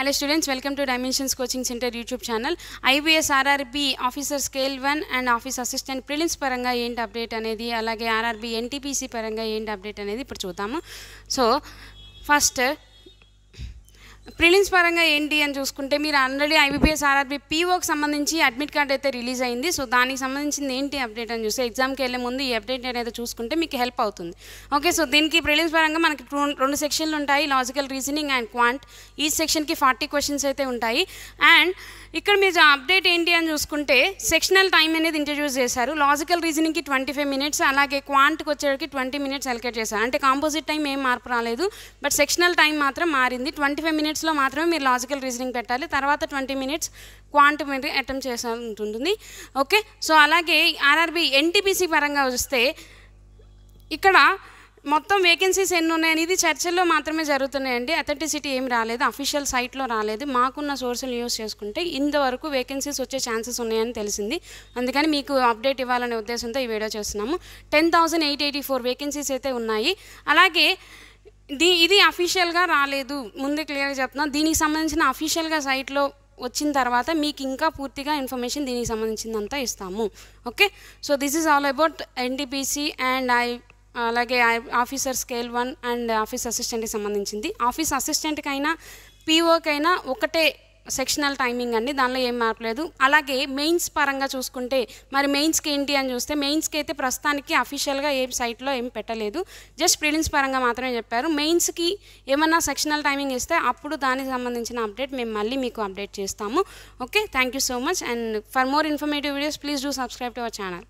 hello students welcome to dimensions coaching centre YouTube channel IBPS RRB officer scale one and office assistant prelims పరంగా ఏంటి update అనేది అలాగే RRB NTPC పరంగా ఏంటి update అనేది ఇప్పుడు చూద్దాము సో ఫస్ట్ ప్రిలిమ్స్ పరంగా ఏంటి అని చూసుకుంటే మీరు ఆల్రెడీ ఐబీపీఎస్ ఆర్ఆర్బి పీఓకి సంబంధించి అడ్మిట్ కార్డ్ అయితే రిలీజ్ అయింది సో దానికి సంబంధించింది ఏంటి అప్డేట్ అని చూస్తే ఎగ్జామ్కి వెళ్ళే ముందు ఈ అప్డేట్ అనేది చూసుకుంటే మీకు హెల్ప్ అవుతుంది ఓకే సో దీనికి ప్రిలిమ్స్ పరంగా మనకి రెండు సెక్షన్లు ఉంటాయి లాజికల్ రీజనింగ్ అండ్ క్వాంట్ ఈ సెక్షన్కి ఫార్టీ క్వశ్చన్స్ అయితే ఉంటాయి అండ్ ఇక్కడ మీరు అప్డేట్ ఏంటి అని చూసుకుంటే సెక్షనల్ టైం అనేది ఇంట్రడ్యూస్ చేశారు లాజికల్ రీజనింగ్కి ట్వంటీ ఫైవ్ మినిట్స్ అలాగే క్వాంట్కి వచ్చేటికి ట్వంటీ మినిట్స్ అలకేట్ చేశారు అంటే కాంపోజిట్ టైం ఏం మార్పు రాలేదు బట్ సెక్షనల్ టైం మాత్రం మారింది ట్వంటీ ఫైవ్ మినిట్స్ మినిట్స్లో మాత్రమే మీరు లాజికల్ రీజనింగ్ పెట్టాలి తర్వాత ట్వంటీ మినిట్స్ మీద అటెంప్ట్ చేసినట్టు ఉంటుంది ఓకే సో అలాగే ఆర్ఆర్బి ఎన్టీపీసీ పరంగా వస్తే ఇక్కడ మొత్తం వేకెన్సీస్ ఎన్ని ఉన్నాయని ఇది చర్చల్లో మాత్రమే జరుగుతున్నాయండి అథెంటిసిటీ ఏం రాలేదు అఫీషియల్ సైట్లో రాలేదు మాకున్న సోర్సులు యూస్ చేసుకుంటే ఇంతవరకు వేకెన్సీస్ వచ్చే ఛాన్సెస్ ఉన్నాయని తెలిసింది అందుకని మీకు అప్డేట్ ఇవ్వాలనే ఉద్దేశంతో ఈ వీడియో చేస్తున్నాము ten thousand eight eighty four vacancies అయితే ఉన్నాయి అలాగే దీ ఇది అఫీషియల్గా రాలేదు ముందే క్లియర్గా చెప్తున్నాను దీనికి సంబంధించిన అఫీషియల్గా సైట్లో వచ్చిన తర్వాత మీకు ఇంకా పూర్తిగా ఇన్ఫర్మేషన్ దీనికి సంబంధించిందంతా ఇస్తాము okay so this is all about NTPC and I అలాగే officer scale one and office అసిస్టెంట్కి సంబంధించింది ఆఫీస్ అసిస్టెంట్కైనా పీఓకైనా ఒకటే సెక్షనల్ టైమింగ్ అండి దానిలో ఏం మార్పు లేదు అలాగే మెయిన్స్ పరంగా చూసుకుంటే మరి మెయిన్స్కి ఏంటి అని చూస్తే మెయిన్స్కి అయితే ప్రస్తుతానికి అఫీషియల్గా ఏం సైట్లో ఏం పెట్టలేదు జస్ట్ ప్రిలిమ్స్ పరంగా మాత్రమే చెప్పారు మెయిన్స్కి ఏమన్నా సెక్షనల్ టైమింగ్ ఇస్తే అప్పుడు దానికి సంబంధించిన అప్డేట్ మేము మళ్ళీ మీకు అప్డేట్ చేస్తాము okay thank you so much and for more informative videos please do subscribe to our channel